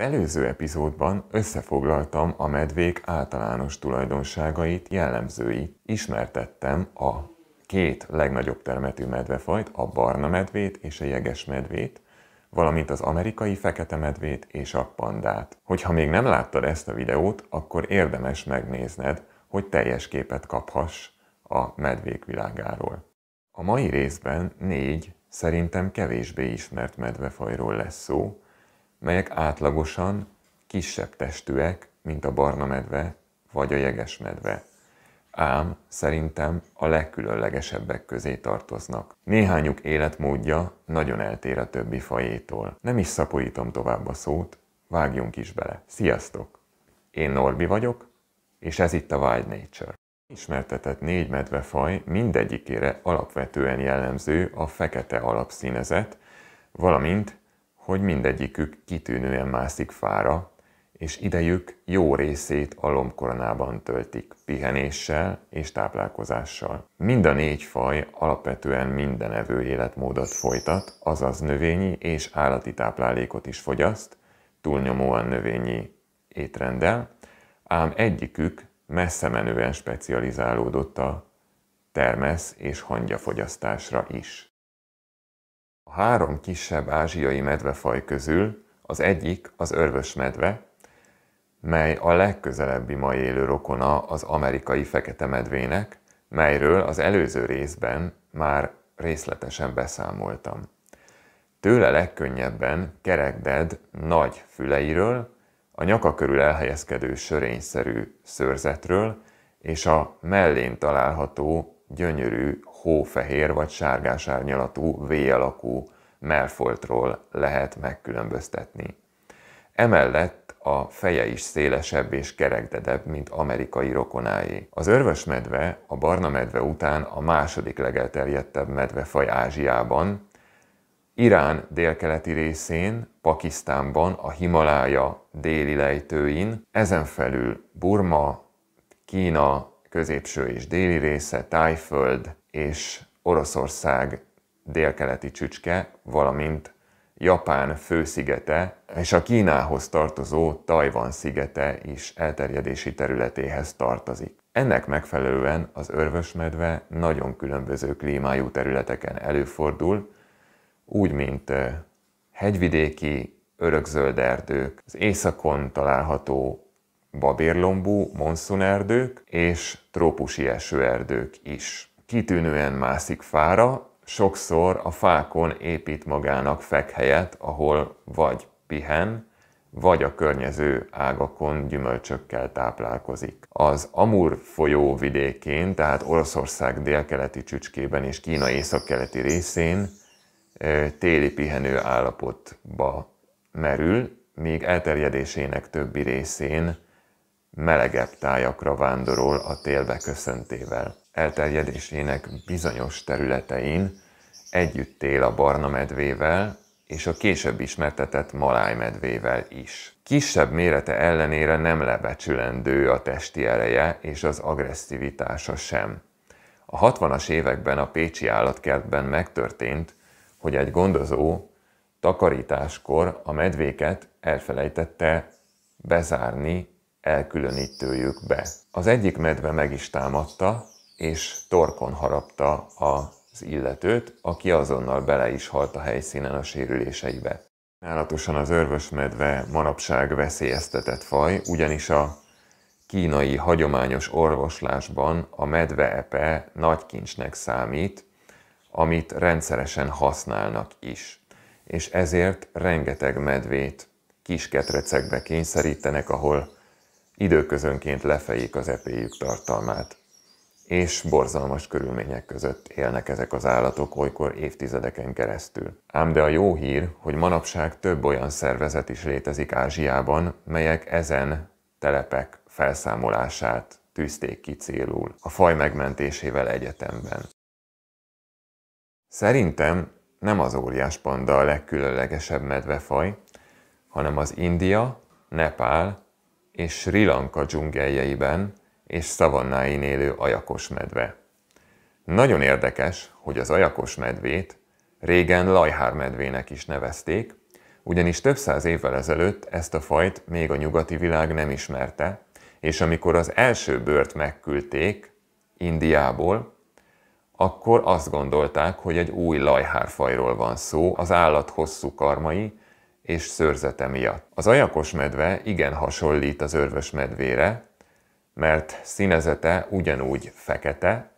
előző epizódban összefoglaltam a medvék általános tulajdonságait, jellemzőit. Ismertettem a két legnagyobb termetű medvefajt, a barna medvét és a jeges medvét, valamint az amerikai fekete medvét és a pandát. Hogyha még nem láttad ezt a videót, akkor érdemes megnézned, hogy teljes képet kaphass a medvék világáról. A mai részben négy, szerintem kevésbé ismert medvefajról lesz szó, melyek átlagosan kisebb testűek, mint a barna medve vagy a jeges medve. Ám szerintem a legkülönlegesebbek közé tartoznak. Néhányuk életmódja nagyon eltér a többi fajétól. Nem is szaporítom tovább a szót, vágjunk is bele. Sziasztok! Én Norbi vagyok, és ez itt a Wild Nature. Ismertetett négy medvefaj mindegyikére alapvetően jellemző a fekete alapszínezet, valamint hogy mindegyikük kitűnően mászik fára, és idejük jó részét a lombkoronában töltik pihenéssel és táplálkozással. Mind a négy faj alapvetően minden evő életmódot folytat, azaz növényi és állati táplálékot is fogyaszt, túlnyomóan növényi étrendel, ám egyikük messze menően specializálódott a termesz és hangyafogyasztásra is. A három kisebb ázsiai medvefaj közül az egyik az örvös medve, mely a legközelebbi mai élő rokona az amerikai fekete medvének, melyről az előző részben már részletesen beszámoltam. Tőle legkönnyebben kerekded nagy füleiről, a nyaka körül elhelyezkedő sörényszerű szőrzetről és a mellén található gyönyörű, hófehér vagy sárgás árnyalatú, V alakú melfoltról lehet megkülönböztetni. Emellett a feje is szélesebb és kerekdedebb, mint amerikai rokonái. Az örvös medve a barna medve után a második legelterjedtebb medvefaj Ázsiában, Irán délkeleti részén, Pakisztánban, a Himalája déli lejtőin, ezen felül Burma, Kína, középső és déli része, Tájföld és Oroszország délkeleti csücske, valamint Japán főszigete és a Kínához tartozó Tajvan szigete is elterjedési területéhez tartozik. Ennek megfelelően az örvösmedve nagyon különböző klímájú területeken előfordul, úgy mint eh, hegyvidéki, örökzöld erdők, az északon található babérlombú monszunerdők és trópusi esőerdők is. Kitűnően mászik fára, sokszor a fákon épít magának fekhelyet, ahol vagy pihen, vagy a környező ágakon gyümölcsökkel táplálkozik. Az Amur folyó vidékén, tehát Oroszország délkeleti csücskében és Kína északkeleti részén téli pihenő állapotba merül, míg elterjedésének többi részén melegebb tájakra vándorol a télbe köszöntével. Elterjedésének bizonyos területein együtt él a barna medvével, és a később ismertetett medvével is. Kisebb mérete ellenére nem lebecsülendő a testi ereje és az agresszivitása sem. A 60-as években a Pécsi állatkertben megtörtént, hogy egy gondozó takarításkor a medvéket elfelejtette bezárni elkülönítőjük be. Az egyik medve meg is támadta, és torkon harapta az illetőt, aki azonnal bele is halt a helyszínen a sérüléseibe. Állatosan az medve manapság veszélyeztetett faj, ugyanis a kínai hagyományos orvoslásban a epe nagy kincsnek számít, amit rendszeresen használnak is, és ezért rengeteg medvét ketrecekbe kényszerítenek, ahol időközönként lefejik az epéjük tartalmát. És borzalmas körülmények között élnek ezek az állatok olykor évtizedeken keresztül. Ám de a jó hír, hogy manapság több olyan szervezet is létezik Ázsiában, melyek ezen telepek felszámolását tűzték ki célul, a faj megmentésével egyetemben. Szerintem nem az óriás panda a legkülönlegesebb medvefaj, hanem az India, Nepál és Sri Lanka dzsungeljeiben és szavannáin élő ajakos medve. Nagyon érdekes, hogy az ajakos medvét régen lajhár medvének is nevezték, ugyanis több száz évvel ezelőtt ezt a fajt még a nyugati világ nem ismerte, és amikor az első bőrt megküldték Indiából, akkor azt gondolták, hogy egy új lajhárfajról van szó, az állat hosszú karmai és szőrzete miatt. Az ajakos medve igen hasonlít az örvös medvére, mert színezete ugyanúgy fekete,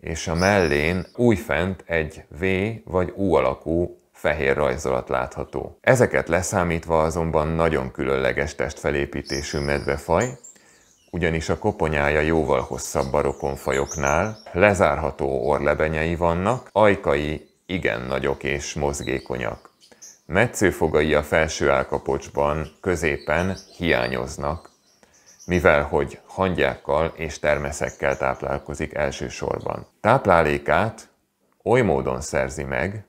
és a mellén újfent egy V vagy U alakú fehér rajzolat látható. Ezeket leszámítva azonban nagyon különleges testfelépítésű medvefaj, ugyanis a koponyája jóval hosszabb a rokonfajoknál, lezárható orlebenyei vannak, ajkai igen nagyok és mozgékonyak. Metszőfogai a felső állkapocsban középen hiányoznak, mivel hogy hangyákkal és termeszekkel táplálkozik elsősorban. Táplálékát oly módon szerzi meg,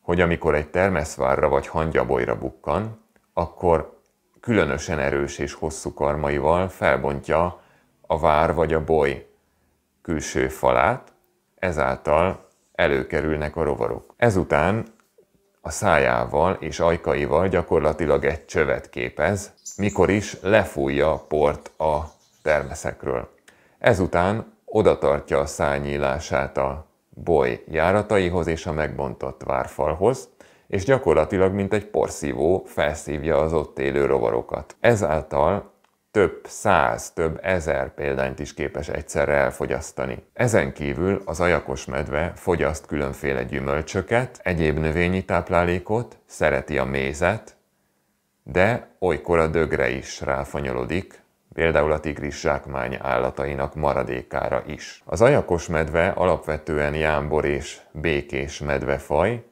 hogy amikor egy termeszvárra vagy hangyabolyra bukkan, akkor különösen erős és hosszú karmaival felbontja a vár vagy a boly külső falát, ezáltal előkerülnek a rovarok. Ezután a szájával és ajkaival gyakorlatilag egy csövet képez, mikor is lefújja a port a termeszekről. Ezután odatartja a szányílását a boly járataihoz és a megbontott várfalhoz, és gyakorlatilag mint egy porszívó felszívja az ott élő rovarokat. Ezáltal több száz, több ezer példányt is képes egyszerre elfogyasztani. Ezen kívül az ajakos medve fogyaszt különféle gyümölcsöket, egyéb növényi táplálékot, szereti a mézet, de olykor a dögre is ráfanyolodik, például a tigris zsákmány állatainak maradékára is. Az ajakos medve alapvetően jámbor és békés medvefaj,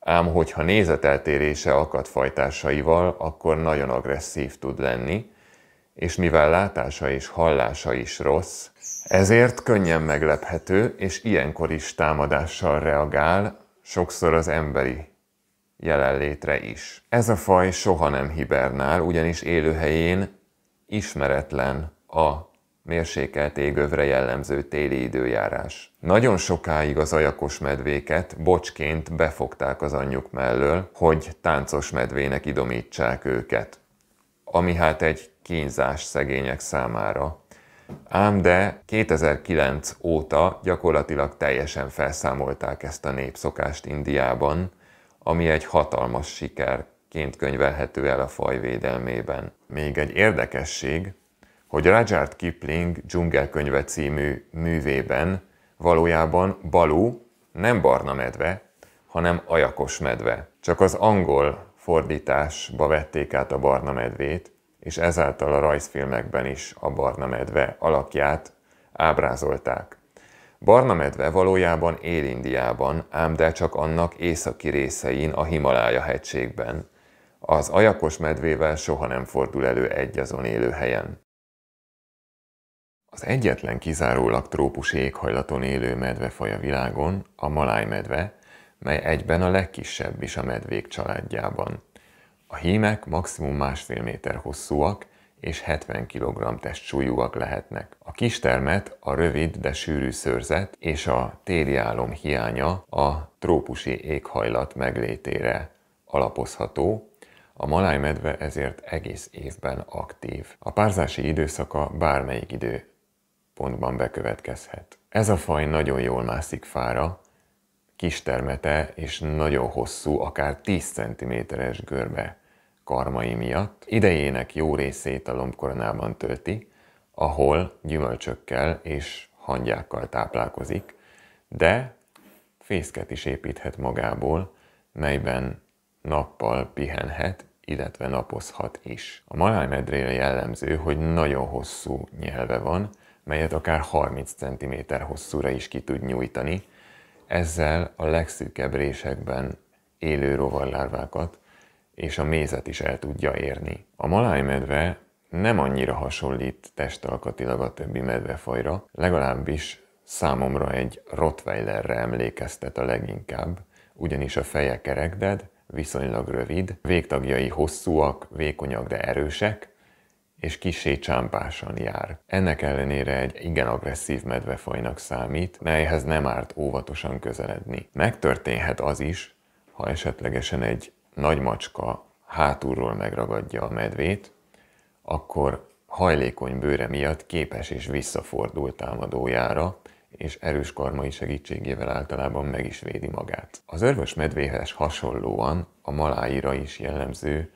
ám hogyha nézeteltérése akad fajtásaival, akkor nagyon agresszív tud lenni, és mivel látása és hallása is rossz, ezért könnyen meglephető, és ilyenkor is támadással reagál, sokszor az emberi jelenlétre is. Ez a faj soha nem hibernál, ugyanis élőhelyén ismeretlen a mérsékelt égövre jellemző téli időjárás. Nagyon sokáig az ajakos medvéket bocsként befogták az anyjuk mellől, hogy táncos medvének idomítsák őket ami hát egy kínzás szegények számára. Ám de 2009 óta gyakorlatilag teljesen felszámolták ezt a népszokást Indiában, ami egy hatalmas sikerként könyvelhető el a faj védelmében. Még egy érdekesség, hogy Rajard Kipling dzsungelkönyve című művében valójában Balú nem barna medve, hanem ajakos medve. Csak az angol fordításba vették át a barna medvét, és ezáltal a rajzfilmekben is a barna medve alakját ábrázolták. Barna medve valójában él Indiában, ám de csak annak északi részein a Himalája hegységben. Az ajakos medvével soha nem fordul elő egy azon élő helyen. Az egyetlen kizárólag trópusi éghajlaton élő a világon, a malájmedve, mely egyben a legkisebb is a medvék családjában. A hímek maximum másfél méter hosszúak és 70 kg testsúlyúak lehetnek. A kistermet a rövid, de sűrű szőrzet és a téli álom hiánya a trópusi éghajlat meglétére alapozható, a medve ezért egész évben aktív. A párzási időszaka bármelyik idő pontban bekövetkezhet. Ez a faj nagyon jól mászik fára, kis termete és nagyon hosszú, akár 10 cm-es görbe karmai miatt idejének jó részét a lombkoronában tölti, ahol gyümölcsökkel és hangyákkal táplálkozik, de fészket is építhet magából, melyben nappal pihenhet, illetve napozhat is. A malájmedrére jellemző, hogy nagyon hosszú nyelve van, melyet akár 30 cm hosszúra is ki tud nyújtani, ezzel a legszűkebb résekben élő rovarlárvákat és a mézet is el tudja érni. A malájmedve nem annyira hasonlít testalkatilag a többi medvefajra, legalábbis számomra egy Rottweilerre emlékeztet a leginkább, ugyanis a feje kerekded, viszonylag rövid, végtagjai hosszúak, vékonyak, de erősek, és kisé csámpásan jár. Ennek ellenére egy igen agresszív medvefajnak számít, melyhez nem árt óvatosan közeledni. Megtörténhet az is, ha esetlegesen egy nagy macska hátulról megragadja a medvét, akkor hajlékony bőre miatt képes és visszafordul támadójára, és erős karmai segítségével általában meg is védi magát. Az örvös medvéhez hasonlóan a maláira is jellemző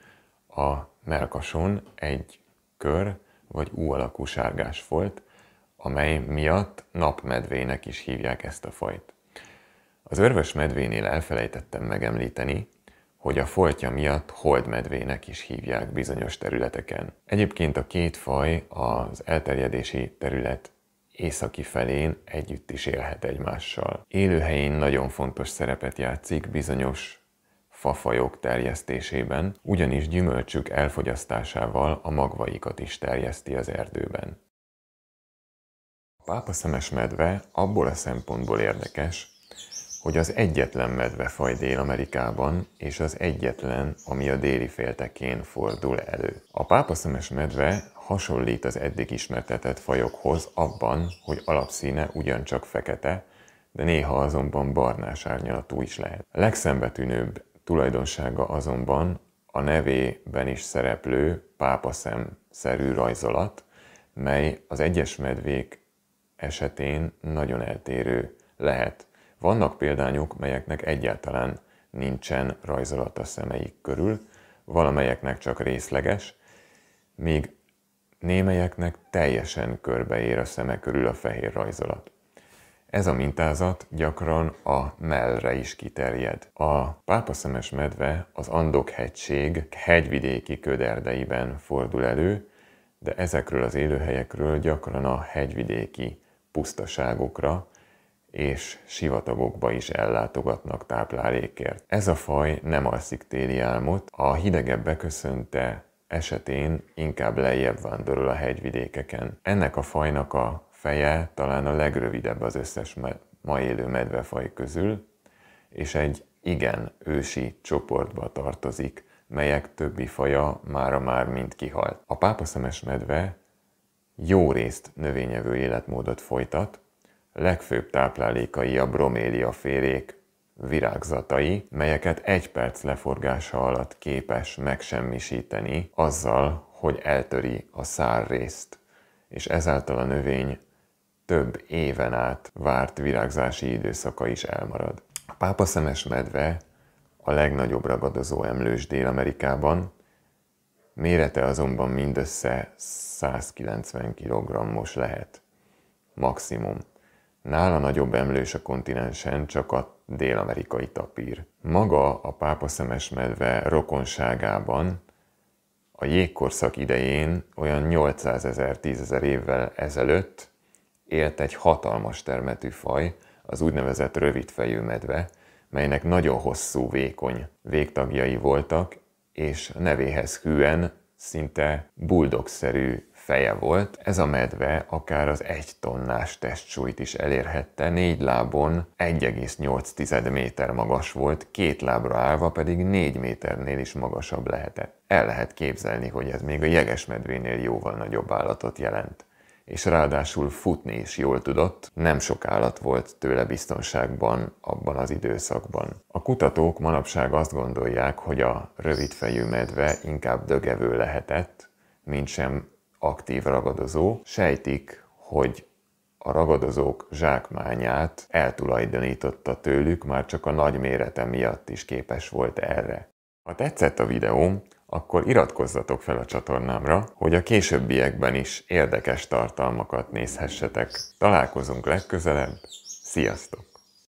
a melkason egy kör vagy U alakú sárgás folt, amely miatt napmedvének is hívják ezt a fajt. Az örvös medvénél elfelejtettem megemlíteni, hogy a foltja miatt holdmedvének is hívják bizonyos területeken. Egyébként a két faj az elterjedési terület északi felén együtt is élhet egymással. Élőhelyén nagyon fontos szerepet játszik bizonyos fafajok terjesztésében, ugyanis gyümölcsük elfogyasztásával a magvaikat is terjeszti az erdőben. A pápaszemes medve abból a szempontból érdekes, hogy az egyetlen medvefaj Dél-Amerikában és az egyetlen, ami a déli féltekén fordul elő. A pápaszemes medve hasonlít az eddig ismertetett fajokhoz abban, hogy alapszíne ugyancsak fekete, de néha azonban barnás árnyalatú is lehet. A legszembetűnőbb tulajdonsága azonban a nevében is szereplő pápaszem-szerű rajzolat, mely az egyes medvék esetén nagyon eltérő lehet. Vannak példányok, melyeknek egyáltalán nincsen rajzolat a szemeik körül, valamelyeknek csak részleges, míg némelyeknek teljesen körbeér a szeme körül a fehér rajzolat. Ez a mintázat gyakran a mellre is kiterjed. A pápaszemes medve az Andok-hegység hegyvidéki köderdeiben fordul elő, de ezekről az élőhelyekről gyakran a hegyvidéki pusztaságokra és sivatagokba is ellátogatnak táplálékért. Ez a faj nem alszik téli álmot, a hidegebb beköszönte esetén inkább lejjebb vándorol a hegyvidékeken. Ennek a fajnak a feje talán a legrövidebb az összes ma élő medvefaj közül, és egy igen ősi csoportba tartozik, melyek többi faja mára már mind kihalt. A pápaszemes medve jó részt növényevő életmódot folytat, legfőbb táplálékai a bromélia férék virágzatai, melyeket egy perc leforgása alatt képes megsemmisíteni azzal, hogy eltöri a szár részt, és ezáltal a növény több éven át várt virágzási időszaka is elmarad. A pápaszemes medve a legnagyobb ragadozó emlős Dél-Amerikában, mérete azonban mindössze 190 kg-os lehet. Maximum. Nála nagyobb emlős a kontinensen csak a dél-amerikai tapír. Maga a pápaszemes medve rokonságában a jégkorszak idején olyan 800 ezer 10 ezer évvel ezelőtt élt egy hatalmas termetű faj, az úgynevezett rövidfejű medve, melynek nagyon hosszú, vékony végtagjai voltak, és nevéhez hűen szinte buldogszerű feje volt. Ez a medve akár az egy tonnás testsúlyt is elérhette, négy lábon 1,8 méter magas volt, két lábra állva pedig 4 méternél is magasabb lehetett. El lehet képzelni, hogy ez még a jegesmedvénél jóval nagyobb állatot jelent és ráadásul futni is jól tudott, nem sok állat volt tőle biztonságban abban az időszakban. A kutatók manapság azt gondolják, hogy a rövidfejű medve inkább dögevő lehetett, mint sem aktív ragadozó. Sejtik, hogy a ragadozók zsákmányát eltulajdonította tőlük, már csak a nagy mérete miatt is képes volt erre. Ha tetszett a videóm, akkor iratkozzatok fel a csatornámra, hogy a későbbiekben is érdekes tartalmakat nézhessetek. Találkozunk legközelebb, sziasztok!